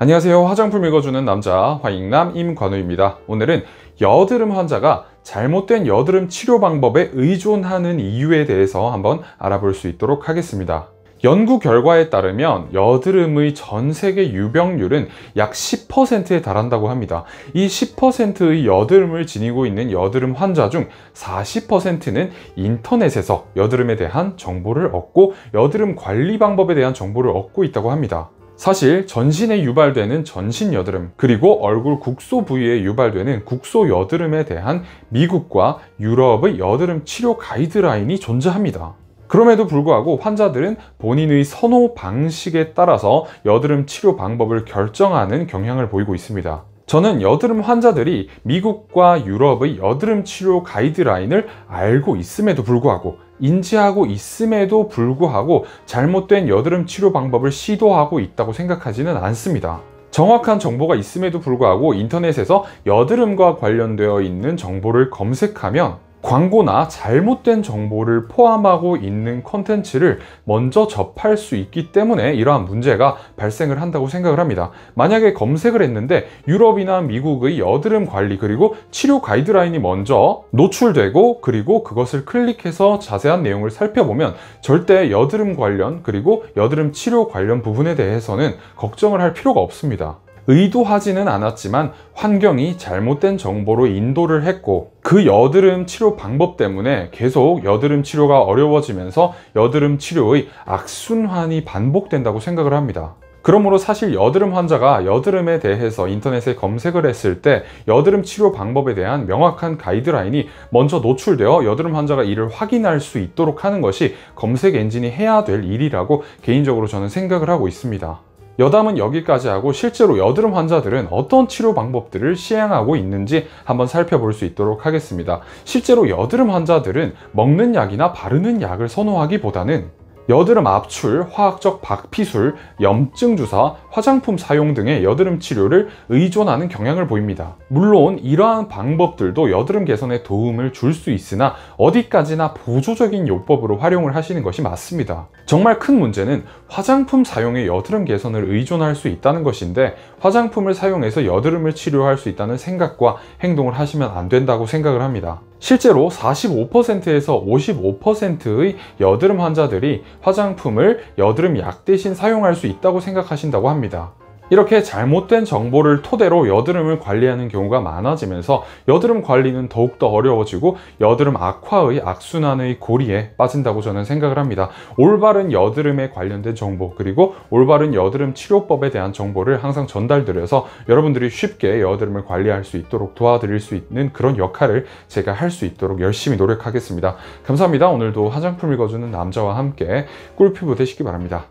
안녕하세요 화장품 읽어주는 남자 화잉남 임관우입니다 오늘은 여드름 환자가 잘못된 여드름 치료 방법에 의존하는 이유에 대해서 한번 알아볼 수 있도록 하겠습니다 연구 결과에 따르면 여드름의 전 세계 유병률은 약 10%에 달한다고 합니다. 이 10%의 여드름을 지니고 있는 여드름 환자 중 40%는 인터넷에서 여드름에 대한 정보를 얻고 여드름 관리 방법에 대한 정보를 얻고 있다고 합니다. 사실 전신에 유발되는 전신 여드름 그리고 얼굴 국소 부위에 유발되는 국소 여드름에 대한 미국과 유럽의 여드름 치료 가이드라인이 존재합니다. 그럼에도 불구하고 환자들은 본인의 선호 방식에 따라서 여드름 치료 방법을 결정하는 경향을 보이고 있습니다. 저는 여드름 환자들이 미국과 유럽의 여드름 치료 가이드라인을 알고 있음에도 불구하고 인지하고 있음에도 불구하고 잘못된 여드름 치료 방법을 시도하고 있다고 생각하지는 않습니다. 정확한 정보가 있음에도 불구하고 인터넷에서 여드름과 관련되어 있는 정보를 검색하면 광고나 잘못된 정보를 포함하고 있는 컨텐츠를 먼저 접할 수 있기 때문에 이러한 문제가 발생을 한다고 생각을 합니다. 만약에 검색을 했는데 유럽이나 미국의 여드름 관리 그리고 치료 가이드라인이 먼저 노출되고 그리고 그것을 클릭해서 자세한 내용을 살펴보면 절대 여드름 관련 그리고 여드름 치료 관련 부분에 대해서는 걱정을 할 필요가 없습니다. 의도하지는 않았지만 환경이 잘못된 정보로 인도를 했고 그 여드름 치료 방법 때문에 계속 여드름 치료가 어려워지면서 여드름 치료의 악순환이 반복된다고 생각을 합니다. 그러므로 사실 여드름 환자가 여드름에 대해서 인터넷에 검색을 했을 때 여드름 치료 방법에 대한 명확한 가이드라인이 먼저 노출되어 여드름 환자가 이를 확인할 수 있도록 하는 것이 검색 엔진이 해야 될 일이라고 개인적으로 저는 생각을 하고 있습니다. 여담은 여기까지 하고 실제로 여드름 환자들은 어떤 치료 방법들을 시행하고 있는지 한번 살펴볼 수 있도록 하겠습니다. 실제로 여드름 환자들은 먹는 약이나 바르는 약을 선호하기보다는 여드름 압출, 화학적 박피술, 염증 주사, 화장품 사용 등의 여드름 치료를 의존하는 경향을 보입니다. 물론 이러한 방법들도 여드름 개선에 도움을 줄 수 있으나 어디까지나 보조적인 요법으로 활용을 하시는 것이 맞습니다. 정말 큰 문제는 화장품 사용에 여드름 개선을 의존할 수 있다는 것인데 화장품을 사용해서 여드름을 치료할 수 있다는 생각과 행동을 하시면 안 된다고 생각을 합니다. 실제로 45%에서 55%의 여드름 환자들이 화장품을 여드름 약 대신 사용할 수 있다고 생각하신다고 합니다. 됩니다. 이렇게 잘못된 정보를 토대로 여드름을 관리하는 경우가 많아지면서 여드름 관리는 더욱더 어려워지고 여드름 악화의 악순환의 고리에 빠진다고 저는 생각을 합니다. 올바른 여드름에 관련된 정보 그리고 올바른 여드름 치료법에 대한 정보를 항상 전달드려서 여러분들이 쉽게 여드름을 관리할 수 있도록 도와드릴 수 있는 그런 역할을 제가 할 수 있도록 열심히 노력하겠습니다. 감사합니다. 오늘도 화장품 읽어주는 남자와 함께 꿀피부 되시기 바랍니다.